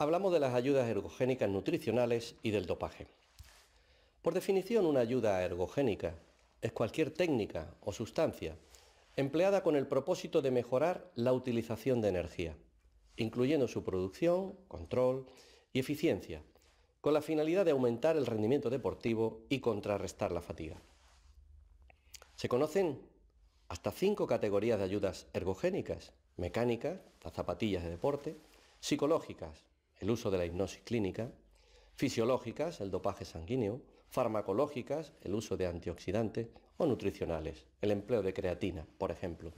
Hablamos de las ayudas ergogénicas nutricionales y del dopaje. Por definición, una ayuda ergogénica es cualquier técnica o sustancia empleada con el propósito de mejorar la utilización de energía, incluyendo su producción, control y eficiencia, con la finalidad de aumentar el rendimiento deportivo y contrarrestar la fatiga. Se conocen hasta cinco categorías de ayudas ergogénicas, mecánicas, las zapatillas de deporte, psicológicas, el uso de la hipnosis clínica, fisiológicas, el dopaje sanguíneo, farmacológicas, el uso de antioxidantes o nutricionales, el empleo de creatina, por ejemplo.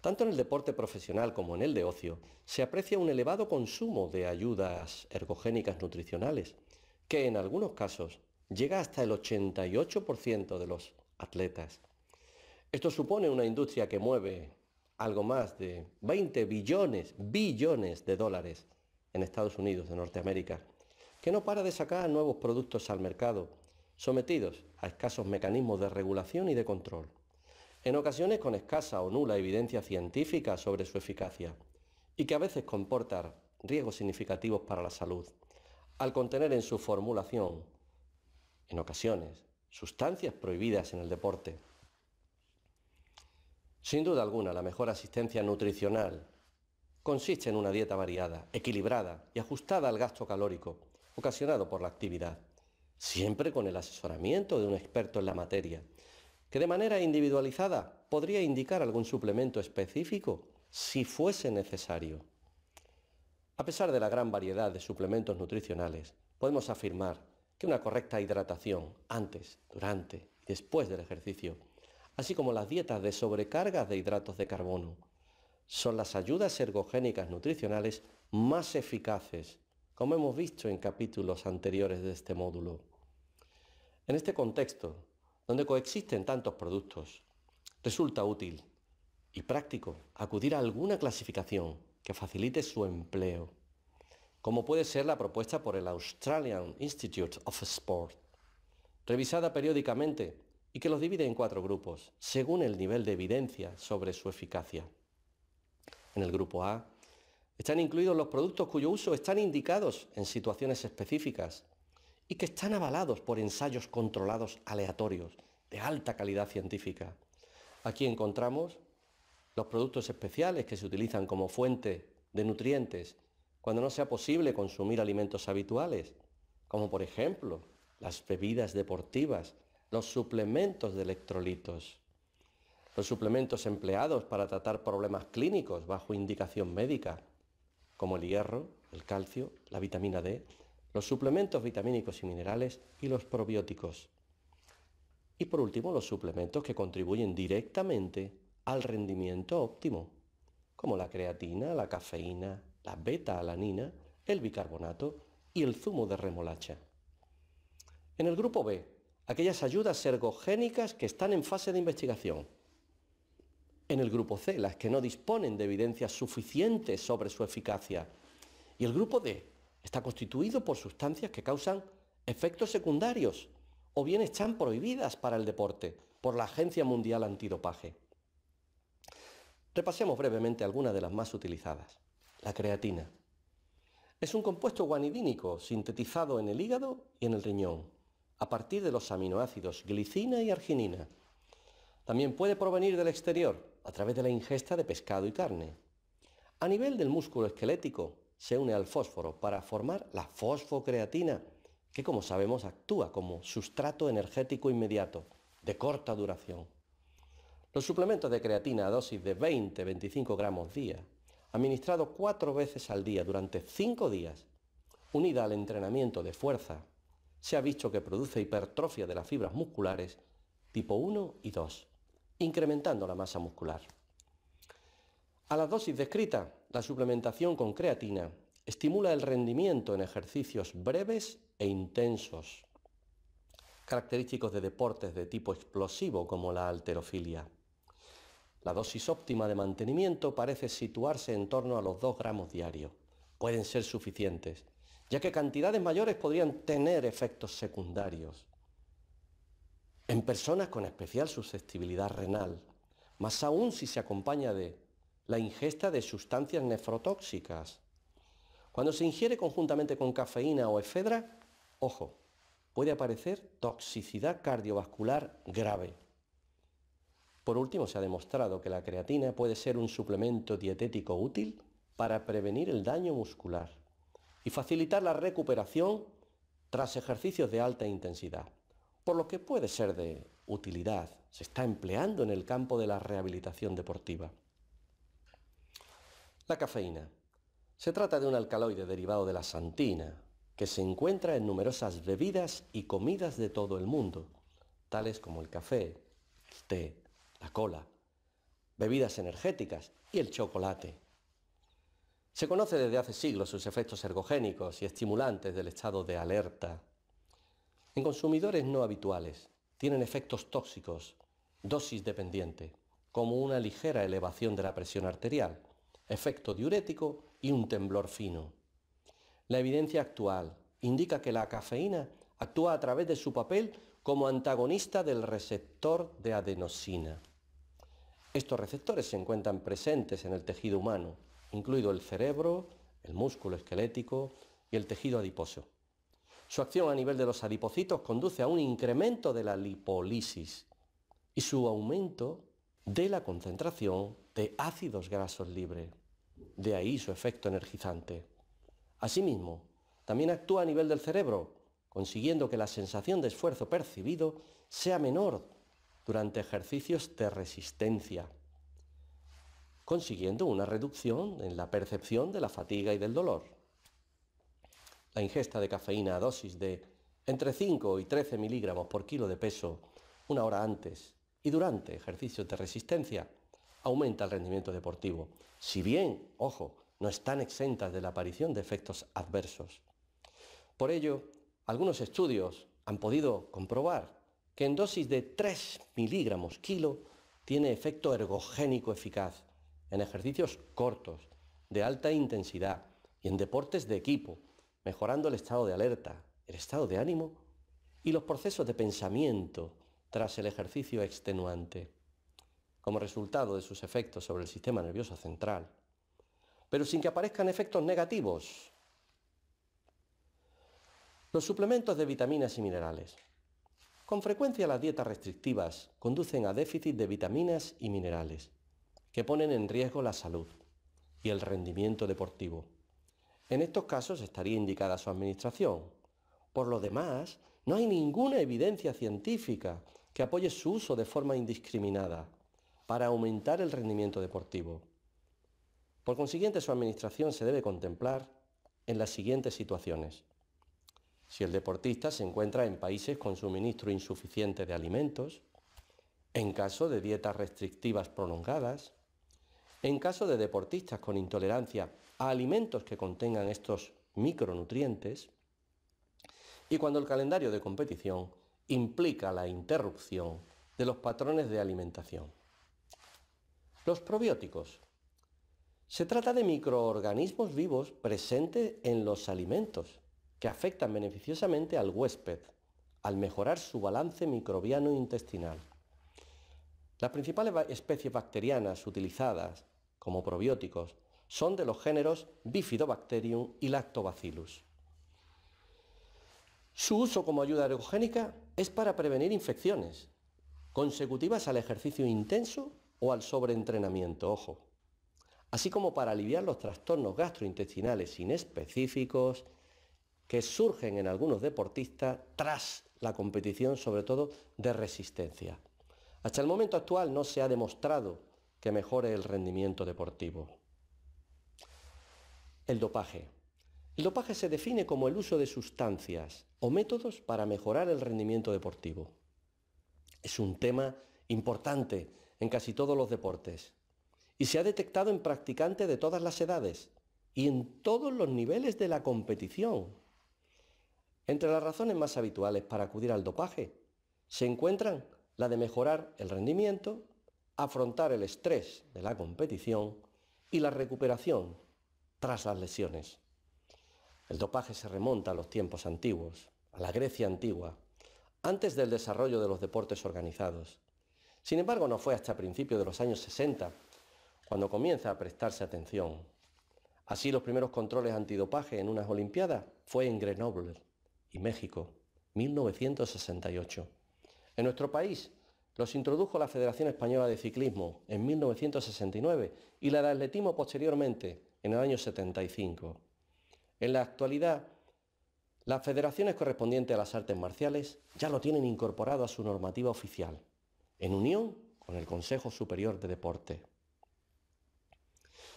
Tanto en el deporte profesional como en el de ocio, se aprecia un elevado consumo de ayudas ergogénicas nutricionales, que en algunos casos llega hasta el 88% de los atletas. Esto supone una industria que mueve algo más de 20 billones, billones de dólares en Estados Unidos de Norteamérica, que no para de sacar nuevos productos al mercado, sometidos a escasos mecanismos de regulación y de control, en ocasiones con escasa o nula evidencia científica sobre su eficacia, y que a veces comporta... riesgos significativos para la salud, al contener en su formulación, en ocasiones, sustancias prohibidas en el deporte. Sin duda alguna, la mejor asistencia nutricional consiste en una dieta variada, equilibrada y ajustada al gasto calórico ocasionado por la actividad, siempre con el asesoramiento de un experto en la materia, que de manera individualizada podría indicar algún suplemento específico si fuese necesario. A pesar de la gran variedad de suplementos nutricionales, podemos afirmar que una correcta hidratación antes, durante y después del ejercicio, así como las dietas de sobrecargas de hidratos de carbono, son las ayudas ergogénicas nutricionales más eficaces, como hemos visto en capítulos anteriores de este módulo. En este contexto, donde coexisten tantos productos, resulta útil y práctico acudir a alguna clasificación que facilite su empleo, como puede ser la propuesta por el Australian Institute of Sport, revisada periódicamente y que los divide en cuatro grupos, según el nivel de evidencia sobre su eficacia en el grupo A. Están incluidos los productos cuyo uso están indicados en situaciones específicas y que están avalados por ensayos controlados aleatorios de alta calidad científica. Aquí encontramos los productos especiales que se utilizan como fuente de nutrientes cuando no sea posible consumir alimentos habituales, como por ejemplo las bebidas deportivas, los suplementos de electrolitos los suplementos empleados para tratar problemas clínicos bajo indicación médica, como el hierro, el calcio, la vitamina D, los suplementos vitamínicos y minerales y los probióticos. Y por último, los suplementos que contribuyen directamente al rendimiento óptimo, como la creatina, la cafeína, la beta-alanina, el bicarbonato y el zumo de remolacha. En el grupo B, aquellas ayudas ergogénicas que están en fase de investigación, en el grupo C, las que no disponen de evidencias suficientes sobre su eficacia. Y el grupo D está constituido por sustancias que causan efectos secundarios o bien están prohibidas para el deporte por la Agencia Mundial Antidopaje. Repasemos brevemente algunas de las más utilizadas. La creatina. Es un compuesto guanidínico sintetizado en el hígado y en el riñón, a partir de los aminoácidos glicina y arginina. También puede provenir del exterior, a través de la ingesta de pescado y carne. A nivel del músculo esquelético se une al fósforo para formar la fosfocreatina, que como sabemos actúa como sustrato energético inmediato, de corta duración. Los suplementos de creatina a dosis de 20-25 gramos día, administrado cuatro veces al día durante cinco días, unida al entrenamiento de fuerza, se ha visto que produce hipertrofia de las fibras musculares tipo 1 y 2 incrementando la masa muscular. A la dosis descrita, la suplementación con creatina estimula el rendimiento en ejercicios breves e intensos, característicos de deportes de tipo explosivo como la alterofilia. La dosis óptima de mantenimiento parece situarse en torno a los 2 gramos diarios. Pueden ser suficientes, ya que cantidades mayores podrían tener efectos secundarios. En personas con especial susceptibilidad renal, más aún si se acompaña de la ingesta de sustancias nefrotóxicas. Cuando se ingiere conjuntamente con cafeína o efedra, ojo, puede aparecer toxicidad cardiovascular grave. Por último, se ha demostrado que la creatina puede ser un suplemento dietético útil para prevenir el daño muscular y facilitar la recuperación tras ejercicios de alta intensidad por lo que puede ser de utilidad, se está empleando en el campo de la rehabilitación deportiva. La cafeína. Se trata de un alcaloide derivado de la santina, que se encuentra en numerosas bebidas y comidas de todo el mundo, tales como el café, el té, la cola, bebidas energéticas y el chocolate. Se conoce desde hace siglos sus efectos ergogénicos y estimulantes del estado de alerta en consumidores no habituales tienen efectos tóxicos, dosis dependiente, como una ligera elevación de la presión arterial, efecto diurético y un temblor fino. La evidencia actual indica que la cafeína actúa a través de su papel como antagonista del receptor de adenosina. Estos receptores se encuentran presentes en el tejido humano, incluido el cerebro, el músculo esquelético y el tejido adiposo. Su acción a nivel de los adipocitos conduce a un incremento de la lipólisis y su aumento de la concentración de ácidos grasos libres. De ahí su efecto energizante. Asimismo, también actúa a nivel del cerebro, consiguiendo que la sensación de esfuerzo percibido sea menor durante ejercicios de resistencia, consiguiendo una reducción en la percepción de la fatiga y del dolor. La ingesta de cafeína a dosis de entre 5 y 13 miligramos por kilo de peso una hora antes y durante ejercicios de resistencia aumenta el rendimiento deportivo, si bien, ojo, no están exentas de la aparición de efectos adversos. Por ello, algunos estudios han podido comprobar que en dosis de 3 miligramos kilo tiene efecto ergogénico eficaz en ejercicios cortos, de alta intensidad y en deportes de equipo, mejorando el estado de alerta, el estado de ánimo y los procesos de pensamiento tras el ejercicio extenuante, como resultado de sus efectos sobre el sistema nervioso central, pero sin que aparezcan efectos negativos. Los suplementos de vitaminas y minerales. Con frecuencia las dietas restrictivas conducen a déficit de vitaminas y minerales, que ponen en riesgo la salud y el rendimiento deportivo. En estos casos estaría indicada su administración. Por lo demás, no hay ninguna evidencia científica que apoye su uso de forma indiscriminada para aumentar el rendimiento deportivo. Por consiguiente, su administración se debe contemplar en las siguientes situaciones. Si el deportista se encuentra en países con suministro insuficiente de alimentos, en caso de dietas restrictivas prolongadas, en caso de deportistas con intolerancia a alimentos que contengan estos micronutrientes y cuando el calendario de competición implica la interrupción de los patrones de alimentación. Los probióticos. Se trata de microorganismos vivos presentes en los alimentos que afectan beneficiosamente al huésped al mejorar su balance microbiano intestinal. Las principales especies bacterianas utilizadas como probióticos son de los géneros Bifidobacterium y Lactobacillus. Su uso como ayuda ergogénica es para prevenir infecciones consecutivas al ejercicio intenso o al sobreentrenamiento, ojo, así como para aliviar los trastornos gastrointestinales inespecíficos que surgen en algunos deportistas tras la competición, sobre todo de resistencia. Hasta el momento actual no se ha demostrado que mejore el rendimiento deportivo. El dopaje. El dopaje se define como el uso de sustancias o métodos para mejorar el rendimiento deportivo. Es un tema importante en casi todos los deportes y se ha detectado en practicantes de todas las edades y en todos los niveles de la competición. Entre las razones más habituales para acudir al dopaje se encuentran la de mejorar el rendimiento, afrontar el estrés de la competición y la recuperación tras las lesiones. El dopaje se remonta a los tiempos antiguos, a la Grecia antigua, antes del desarrollo de los deportes organizados. Sin embargo, no fue hasta principios de los años 60 cuando comienza a prestarse atención. Así, los primeros controles antidopaje en unas Olimpiadas fue en Grenoble y México, 1968. En nuestro país los introdujo la Federación Española de Ciclismo en 1969 y la de atletismo posteriormente, en el año 75. En la actualidad, las federaciones correspondientes a las artes marciales ya lo tienen incorporado a su normativa oficial, en unión con el Consejo Superior de Deporte.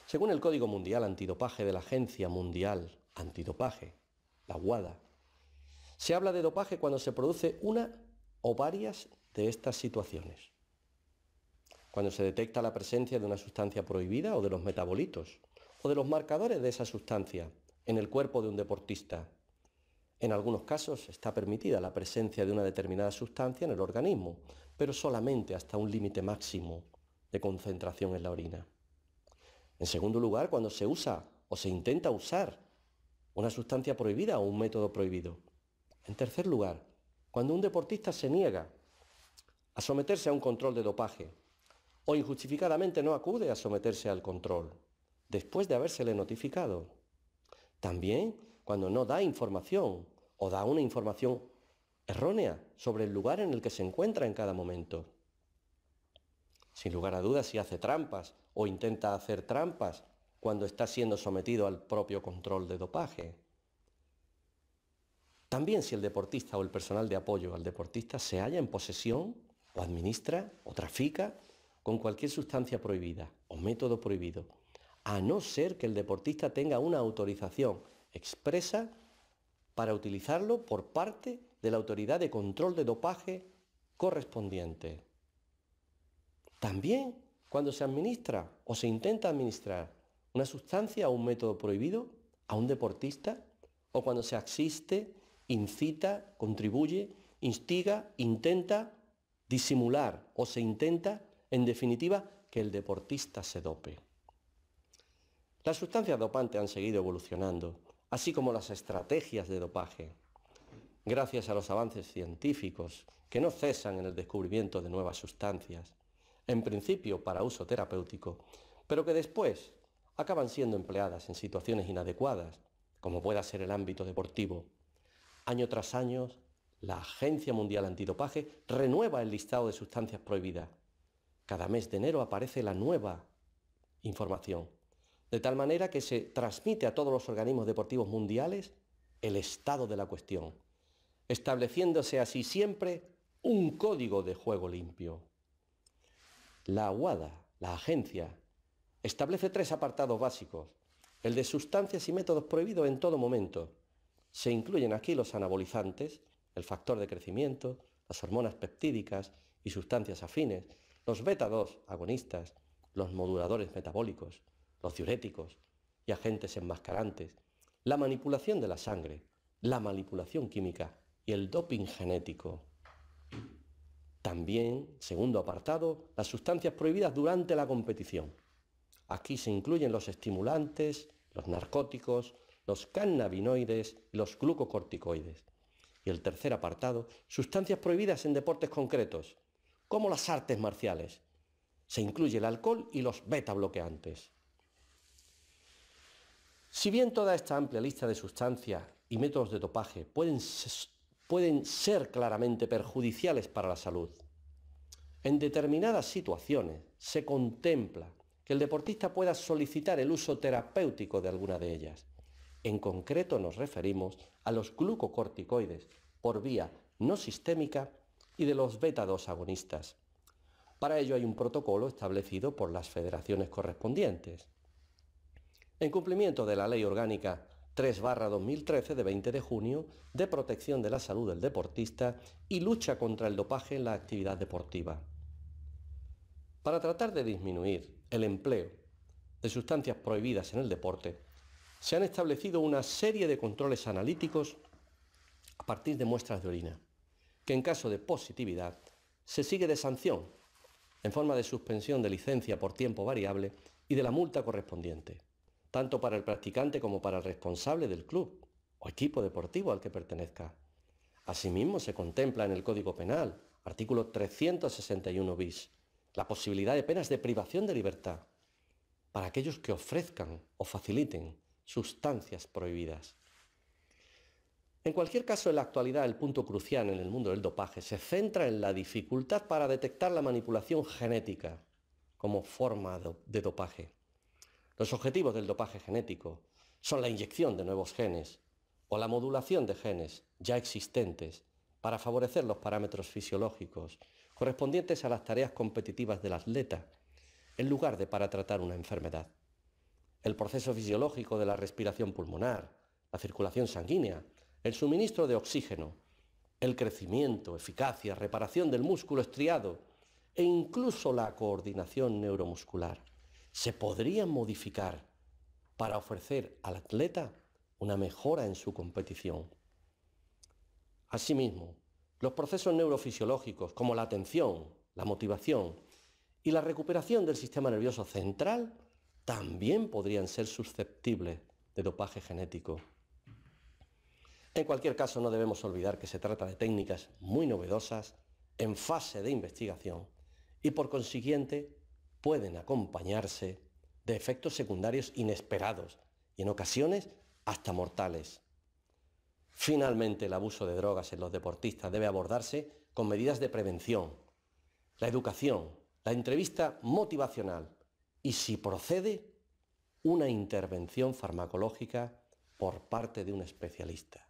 Según el Código Mundial Antidopaje de la Agencia Mundial Antidopaje, la UADA... se habla de dopaje cuando se produce una o varias de estas situaciones. Cuando se detecta la presencia de una sustancia prohibida o de los metabolitos, o de los marcadores de esa sustancia en el cuerpo de un deportista. En algunos casos está permitida la presencia de una determinada sustancia en el organismo, pero solamente hasta un límite máximo de concentración en la orina. En segundo lugar, cuando se usa o se intenta usar una sustancia prohibida o un método prohibido. En tercer lugar, cuando un deportista se niega a someterse a un control de dopaje o injustificadamente no acude a someterse al control después de habérsele notificado. También cuando no da información o da una información errónea sobre el lugar en el que se encuentra en cada momento. Sin lugar a dudas, si hace trampas o intenta hacer trampas cuando está siendo sometido al propio control de dopaje. También si el deportista o el personal de apoyo al deportista se halla en posesión o administra o trafica con cualquier sustancia prohibida o método prohibido a no ser que el deportista tenga una autorización expresa para utilizarlo por parte de la autoridad de control de dopaje correspondiente. También cuando se administra o se intenta administrar una sustancia o un método prohibido a un deportista, o cuando se asiste, incita, contribuye, instiga, intenta disimular o se intenta, en definitiva, que el deportista se dope. Las sustancias dopantes han seguido evolucionando, así como las estrategias de dopaje, gracias a los avances científicos que no cesan en el descubrimiento de nuevas sustancias, en principio para uso terapéutico, pero que después acaban siendo empleadas en situaciones inadecuadas, como pueda ser el ámbito deportivo. Año tras año, la Agencia Mundial Antidopaje renueva el listado de sustancias prohibidas. Cada mes de enero aparece la nueva información de tal manera que se transmite a todos los organismos deportivos mundiales el estado de la cuestión, estableciéndose así siempre un código de juego limpio. La aguada, la agencia, establece tres apartados básicos, el de sustancias y métodos prohibidos en todo momento. Se incluyen aquí los anabolizantes, el factor de crecimiento, las hormonas peptídicas y sustancias afines, los beta 2 agonistas, los moduladores metabólicos los diuréticos y agentes enmascarantes, la manipulación de la sangre, la manipulación química y el doping genético. También, segundo apartado, las sustancias prohibidas durante la competición. Aquí se incluyen los estimulantes, los narcóticos, los cannabinoides y los glucocorticoides. Y el tercer apartado, sustancias prohibidas en deportes concretos, como las artes marciales. Se incluye el alcohol y los beta bloqueantes. Si bien toda esta amplia lista de sustancias y métodos de dopaje pueden, pueden ser claramente perjudiciales para la salud, en determinadas situaciones se contempla que el deportista pueda solicitar el uso terapéutico de alguna de ellas. En concreto nos referimos a los glucocorticoides por vía no sistémica y de los beta-2 agonistas. Para ello hay un protocolo establecido por las federaciones correspondientes en cumplimiento de la Ley Orgánica 3-2013 de 20 de junio de protección de la salud del deportista y lucha contra el dopaje en la actividad deportiva. Para tratar de disminuir el empleo de sustancias prohibidas en el deporte, se han establecido una serie de controles analíticos a partir de muestras de orina, que en caso de positividad se sigue de sanción en forma de suspensión de licencia por tiempo variable y de la multa correspondiente tanto para el practicante como para el responsable del club o equipo deportivo al que pertenezca. Asimismo, se contempla en el Código Penal, artículo 361 bis, la posibilidad de penas de privación de libertad para aquellos que ofrezcan o faciliten sustancias prohibidas. En cualquier caso, en la actualidad el punto crucial en el mundo del dopaje se centra en la dificultad para detectar la manipulación genética como forma de dopaje. Los objetivos del dopaje genético son la inyección de nuevos genes o la modulación de genes ya existentes para favorecer los parámetros fisiológicos correspondientes a las tareas competitivas del atleta, en lugar de para tratar una enfermedad. El proceso fisiológico de la respiración pulmonar, la circulación sanguínea, el suministro de oxígeno, el crecimiento, eficacia, reparación del músculo estriado e incluso la coordinación neuromuscular se podrían modificar para ofrecer al atleta una mejora en su competición. Asimismo, los procesos neurofisiológicos como la atención, la motivación y la recuperación del sistema nervioso central también podrían ser susceptibles de dopaje genético. En cualquier caso, no debemos olvidar que se trata de técnicas muy novedosas, en fase de investigación y por consiguiente pueden acompañarse de efectos secundarios inesperados y en ocasiones hasta mortales. Finalmente, el abuso de drogas en los deportistas debe abordarse con medidas de prevención, la educación, la entrevista motivacional y, si procede, una intervención farmacológica por parte de un especialista.